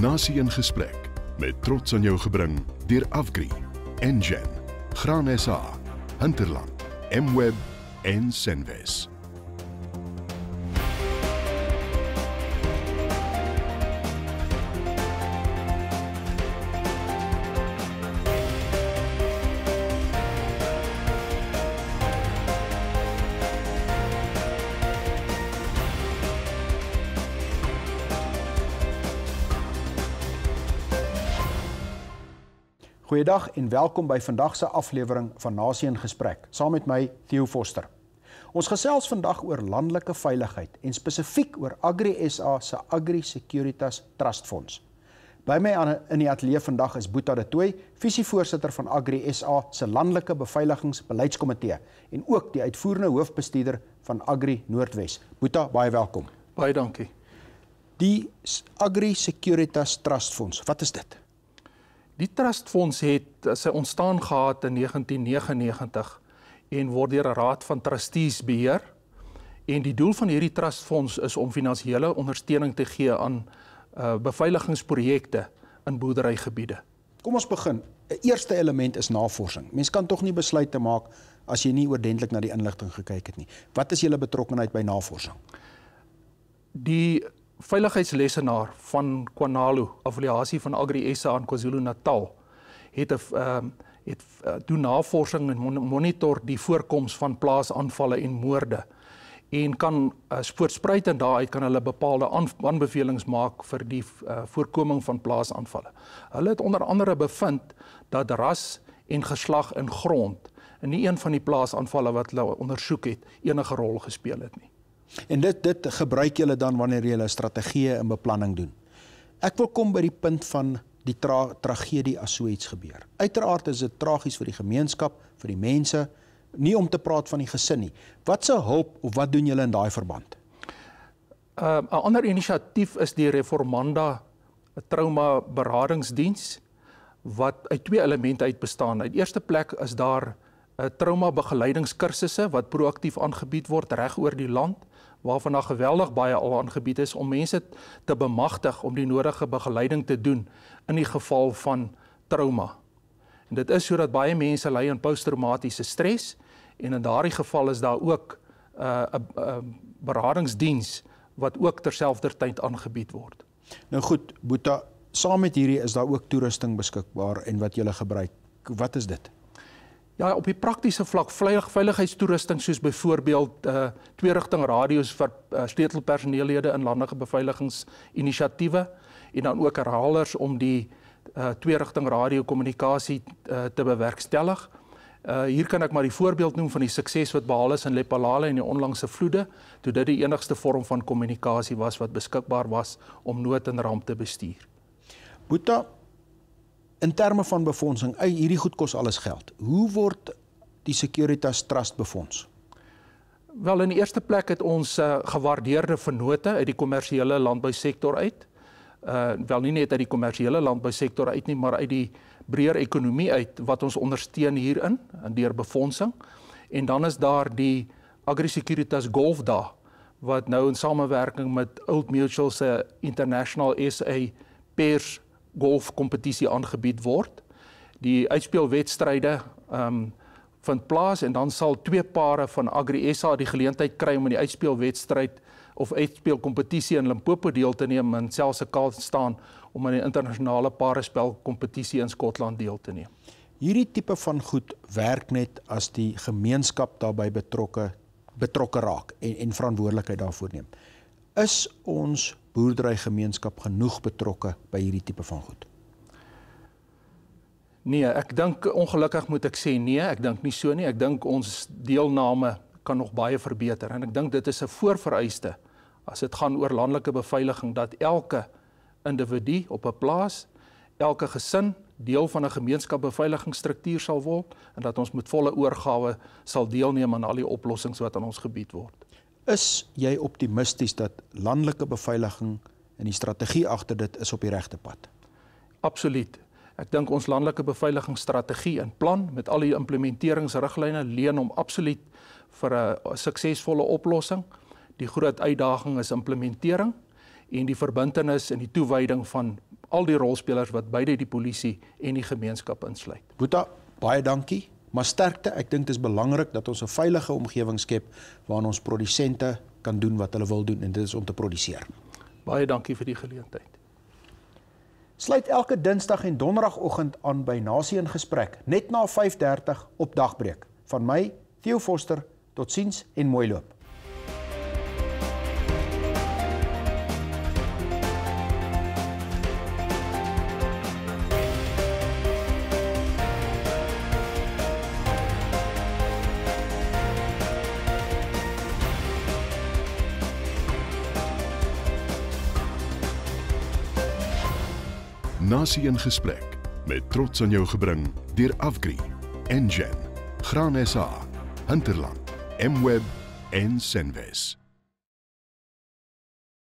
Nasie in gesprek met trots aan jou gebring deur Avgri, Engen, Graan SA, Hinterland, Mweb en Senves. Goeiedag en welkom by vandag se aflewering van Nasie in Gesprek, saam met my Theo Forster. Ons gesels vandag oor landelike veiligheid en spesifiek oor Agri SA se Agri Securitas Trust Fonds. By my in die ateljee vandag is Boeta de Tooi, visievoorsitter van Agri SA se landelike beveiligingsbeleidskomitee en ook die uitvoerende hoofbestuurder van Agri Noordwes. Boeta, baie welkom. Baie dankie. Die Agri Securitas Trust Fonds, wat is dit? Die trustfonds het eh, sy ontstaan gehad in 1999 en word deur 'n raad van trustees beheer. En die doel van hierdie trustfonds is om finansiële ondersteuning te gee aan uh beveiligingsprojekte in boerderygebiede. Kom ons begin. 'n Eerste element is navorsing. Mens kan tog nie besluite maak as jy nie oordentlik na die inligting gekyk het nie. Wat is julle betrokkeheid by navorsing? Die veiligheidslesenaar van Kwanalu, affiliasie van Agri SA in KwaZulu-Natal, het 'n ehm het eh, doen navorsing en monitor die voorkoms van plaasaanvalle en moorde en kan spoorspruit eh, en daaruit kan hulle bepaalde aanbevelings maak vir die eh, voorkoming van plaasaanvalle. Hulle het onder andere bevind dat ras en geslag in grond in nie een van die plaasaanvalle wat hulle ondersoek het enige rol gespeel het nie. En dit dit gebruik julle dan wanneer julle strategieë en beplanning doen. Ek wil kom by die punt van die tra tragedie as so iets gebeur. Uiteraard is dit tragies vir die gemeenskap, vir die mense, nie om te praat van die gesin nie. Wat se hulp of wat doen julle in daai verband? Ehm, 'n uh, ander inisiatief is die Reformanda trauma beradingsdiens wat uit twee elemente uit bestaan. Uit eerste plek is daar trauma begeleidingskursusse wat proaktief aangebied word reg oor die land waarvan daar geweldig baie al aangebied is om mense te bemagtig om die nodige begeleiding te doen in die geval van trauma. En dit is sodat baie mense ly aan posttraumatiese stres en in daardie geval is daar ook uh, 'n uh, beradingsdiens wat ook terselfdertyd aangebied word. Nou goed, Boeta, saam met hierdie is daar ook toerusting beskikbaar en wat jy gebruik. Wat is dit? Ja, op die praktiese vlak veilig veiligheidstoerusting soos byvoorbeeld uh eh, tweerigting radio's vir uh, eh, sleutelpersoneellede in landelike beveiligingsinisiatiewe en dan ook herhalers om die uh eh, tweerigting radio kommunikasie uh, te bewerkstellig. Uh hier kan ek maar die voorbeeld noem van die sukses wat behaal is in Lepalale en die onlangse vloede, toe dit die enigste vorm van kommunikasie was wat beskikbaar was om nood en ramp te bestuur. Boeta, in terme van befondsing, ey, hierdie goed kos alles geld. Hoe word die Securitas Trust befonds? Wel in die eerste plek het ons uh, gewaardeerde vennote uit die kommersiële landbousektor uit. Uh wel nie net uit die kommersiële landbousektor uit nie, maar uit die breër ekonomie uit wat ons ondersteun hierin deur befondsing. En dan is daar die Agri Securitas Golf da wat nou in samewerking met Old Mutual se eh, International SA pers golfkompetisie aangebied word. Die uitspelwedstryde ehm um, vind plaas en dan sal twee pare van Agri SA die geleentheid kry om in die uitspelwedstryd of uitspelkompetisie in Limpopo deel te neem en selfs 'n kaart staan om aan in die internasionale parespelkompetisie in Skotland deel te neem. Hierdie tipe van goed werk net as die gemeenskap daarbey betrokke betrokke raak en en verantwoordelikheid daarvoor neem. Is ons boerderygemeenskap genoeg betrokke by hierdie tipe van goed? Nee, ek dink ongelukkig moet ek sê nee, ek dink nie so nie. Ek dink ons deelname kan nog baie verbeter en ek dink dit is 'n voorvereiste as dit gaan oor landelike beveiliging dat elke individu op 'n plaas, elke gesin deel van 'n gemeenskapbeveiligingsstruktuur sal word en dat ons met volle oorgawe sal deelneem aan al die oplossings wat aan ons gebied word. Is jy optimisties dat landelike beveiliging en die strategie agter dit is op die regte pad? Absoluut. Ek dink ons landelike beveiligingsstrategie en plan met al die implementeringsriglyne leen om absoluut vir 'n suksesvolle oplossing. Die groot uitdaging is implementering en die verbintenis en die toewyding van al die rolspelers wat beide die polisie en die gemeenskap insluit. Boeta, baie dankie. Maar sterkte, ek dink dit is belangrik dat ons 'n veilige omgewing skep waarin ons produsente kan doen wat hulle wil doen en dit is om te produseer. Baie dankie vir die geleentheid. Sluit elke Dinsdag en Donderdagoggend aan by Nasie in Gesprek, net na 5:30 op Dagbreek. Van my, Theo Forster, totsiens en mooi loop. Nasie in gesprek met trots aan jou gebring deur Avgri, Engen, Graan SA, Hinterland, Mweb en Senves.